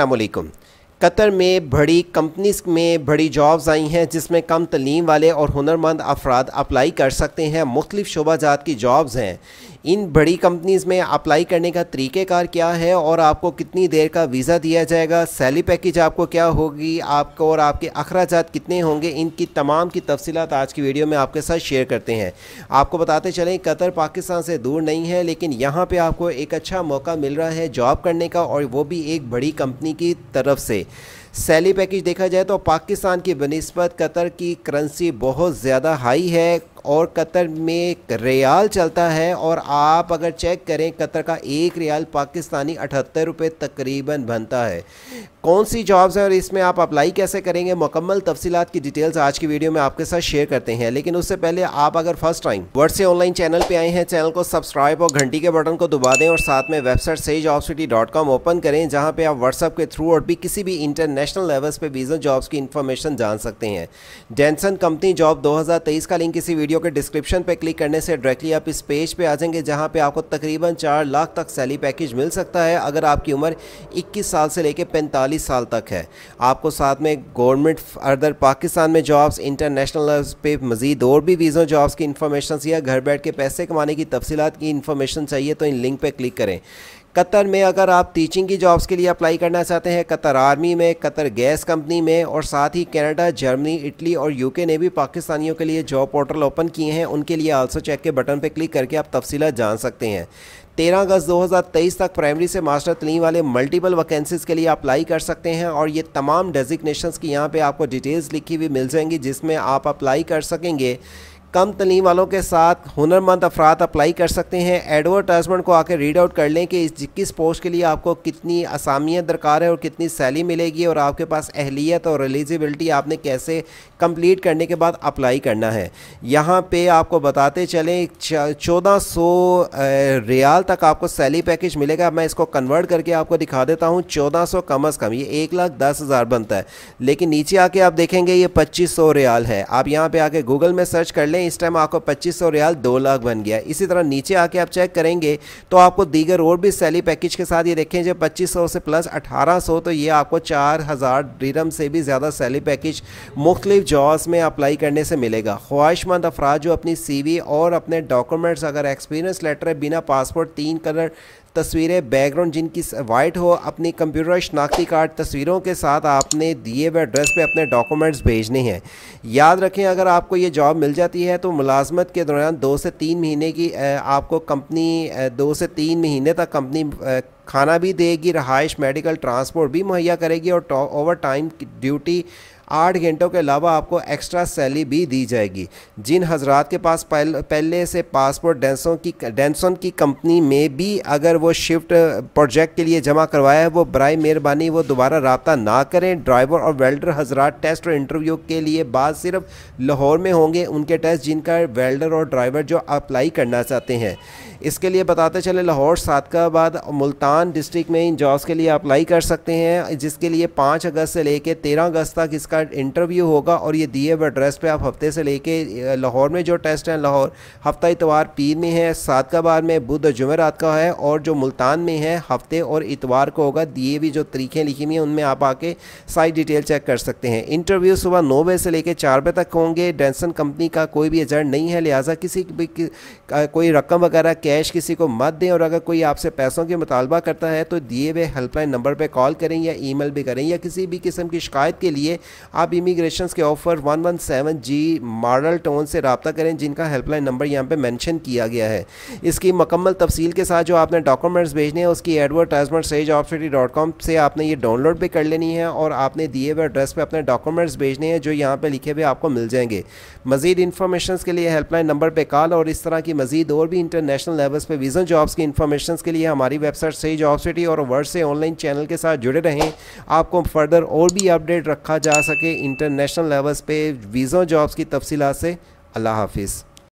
असलकम कतर में बड़ी कंपनीज में बड़ी जॉब्स आई हैं जिसमें कम तलीम वाले और हुनरमंद अफराद अप्लाई कर सकते हैं मुख्तफ शोबाजात की जॉब्स हैं इन बड़ी कंपनीज़ में अप्लाई करने का तरीक़ेकार क्या है और आपको कितनी देर का वीज़ा दिया जाएगा सैली पैकेज आपको क्या होगी आपको और आपके अखराज कितने होंगे इनकी तमाम की तफसीत आज की वीडियो में आपके साथ शेयर करते हैं आपको बताते चलें कतर पाकिस्तान से दूर नहीं है लेकिन यहाँ पर आपको एक अच्छा मौका मिल रहा है जॉब करने का और वो भी एक बड़ी कंपनी की तरफ से सैली पैकेज देखा जाए तो पाकिस्तान की बनस्बत कतर की करेंसी बहुत ज़्यादा हाई है और कतर में रियाल चलता है और आप अगर चेक करें कतर का एक रियाल पाकिस्तानी अठहत्तर रुपये तकरीबन बनता है कौन सी जॉब्स हैं और इसमें आप अप्लाई कैसे करेंगे मुकम्मल तफसीत की डिटेल्स आज की वीडियो में आपके साथ शेयर करते हैं लेकिन उससे पहले आप अगर फर्स्ट टाइम वर्ड से ऑनलाइन चैनल पे आए हैं चैनल को सब्सक्राइब और घंटी के बटन को दबा दें और साथ में वेबसाइट से job city dot com open करें जहाँ पे आप व्हाट्सअप के थ्रू और भी किसी भी इंटरनेशनल लेवल्स पे बिजनेस जॉब्स की इन्फॉर्मेशन जान सकते हैं डेंसन कंपनी जॉब दो का लिंक इसी वीडियो के डिस्क्रिप्शन पर क्लिक करने से डायरेक्टली आप इस पेज पर आ जाएंगे जहाँ पे आपको तकरीबन चार लाख तक सैली पैकेज मिल सकता है अगर आपकी उम्र इक्कीस साल से लेकर पैंतालीस 40 साल तक है आपको साथ में गवर्नमेंट अदर पाकिस्तान में जॉब्स इंटरनेशनल पे मज़ीद और भी वीज़ों जॉब्स की इन्फॉर्मेशन या घर बैठ के पैसे कमाने की तफसीत की इन्फॉर्मेशन चाहिए तो इन लिंक पर क्लिक करें कतर में अगर आप टीचिंग की जॉब्स के लिए अप्लाई करना चाहते हैं कतर आर्मी में कतर गैस कंपनी में और साथ ही कनाडा जर्मनी इटली और यूके ने भी पाकिस्तानियों के लिए जॉब पोर्टल ओपन किए हैं उनके लिए आल्सो चेक के बटन पर क्लिक करके आप तफसीला जान सकते हैं तेरह अगस्त 2023 तक प्राइमरी से मास्टर तलीम वाले मल्टीपल वैकेंसीज़ के लिए अप्लाई कर सकते हैं और ये तमाम डेजिग्नेशंस की यहाँ पे आपको डिटेल्स लिखी हुई मिल जाएंगी जिसमें आप अप्लाई कर सकेंगे कम तलीम वालों के साथ हुनरमंद अफराद अप्लाई कर सकते हैं एडवर्टाइजमेंट को आके रीड आउट कर लें कि इस किस पोस्ट के लिए आपको कितनी असामियाँ दरकार है और कितनी सैली मिलेगी और आपके पास अहलियत और एलिजिबिलिटी आपने कैसे कंप्लीट करने के बाद अप्लाई करना है यहाँ पे आपको बताते चलें चौदह सौ रियाल तक आपको सैली पैकेज मिलेगा मैं इसको कन्वर्ट करके आपको दिखा देता हूँ चौदह सौ कम अज़ कम ये एक लाख दस हज़ार बनता है लेकिन नीचे आके आप देखेंगे ये पच्चीस सौ रियाल है आप यहाँ पर आके गूगल में सर्च कर लें हैं इस टाइम आपको पच्चीस सौ रियाल दो लाख बन गया इसी तरह नीचे आके आप चेक करेंगे तो आपको दीगर और भी सैली पैकेज के साथ ये देखें जब पच्चीस से प्लस अठारह तो ये आपको चार हज़ार से भी ज़्यादा सैली पैकेज मुख्तलिफ जॉब्स में अप्लाई करने से मिलेगा ख्वाहिशमंद अफराज जो अपनी सी और अपने डॉक्यूमेंट्स अगर एक्सपीरियंस लेटर है बिना पासपोर्ट तीन कलर तस्वीरें बैकग्राउंड जिनकी वाइट हो अपनी कंप्यूटर शनाख्ती कार्ड तस्वीरों के साथ आपने दिए हुए एड्रेस पे अपने डॉक्यूमेंट्स भेजने हैं याद रखें अगर आपको ये जॉब मिल जाती है तो मुलाजमत के दौरान दो से तीन महीने की आपको कंपनी दो से तीन महीने तक कंपनी खाना भी देगी रहाइश मेडिकल ट्रांसपोर्ट भी मुहैया करेगी और ओवर टाइम ड्यूटी आठ घंटों के अलावा आपको एक्स्ट्रा सैली भी दी जाएगी जिन हजरात के पास पहले से पासपोर्ट डेंसों की डेंसन की कंपनी में भी अगर वो शिफ्ट प्रोजेक्ट के लिए जमा करवाया है वो बर मेहरबानी वो दोबारा रबता ना करें ड्राइवर और वेल्डर हजरात टेस्ट और इंटरव्यू के लिए बाद सिर्फ लाहौर में होंगे उनके टेस्ट जिनका वेल्डर और ड्राइवर जो अप्लाई करना चाहते हैं इसके लिए बताते चले लाहौर सादकाबाद मुल्तान मुल्तान डिस्ट्रिक्ट में इन जॉब्स के लिए अप्लाई कर सकते हैं जिसके लिए पाँच अगस्त से लेकर तेरह अगस्त तक इसका इंटरव्यू होगा और ये दिए हुए एड्रेस पे आप हफ्ते से लेके लाहौर में जो टेस्ट है लाहौर हफ्ता इतवार पीर में है सात का बार में बुध जुमेरात का है और जो मुल्तान में है हफ्ते और इतवार को होगा दिए हुई जो तरीक़ें लिखी हुई हैं उनमें आप आके सारी डिटेल चेक कर सकते हैं इंटरव्यू सुबह नौ बजे से लेकर चार बजे तक होंगे डेंसन कंपनी का कोई भी एजेंट नहीं है लिहाजा किसी भी कोई रकम वगैरह कैश किसी को मत दें और अगर कोई आपसे पैसों के मुतालबा करता है तो दिए हुए हेल्पलाइन नंबर पर कॉल करें या मेल भी करें या किसी भी किस्म की शिकायत के लिए आप इमिग्रेशन के offer one one seven G Model Town से रबता करें जिनका हेल्पलाइन नंबर यहाँ पर मैंशन किया गया है इसकी मकम्मल तफसील के साथ जो आपने डॉक्यूमेंट्स भेजने हैं उसकी advertisement sage of dot com से आपने ये डाउनलोड भी कर लेनी है और आपने दिए हुए एड्रेस पर अपने डॉक्यूमेंट्स भेजने हैं जो यहाँ पर लिखे हुए आपको मिल जाएंगे मजीद इन्फॉर्मेशन के लिए हेल्पलाइन नंबर पर कॉल और इस तरह की मजीद और भी इंटरनेशनल लेवल पर विजन जॉब्स की इन्फॉर्मेशन के लिए हमारी वेबसाइट से सही जॉब सिटी और वर्ड से ऑनलाइन चैनल के साथ जुड़े रहें आपको फर्दर और भी अपडेट रखा जा सके इंटरनेशनल लेवल्स पे वीज़ों जॉब्स की तफसीत से अल्लाह हाफिज़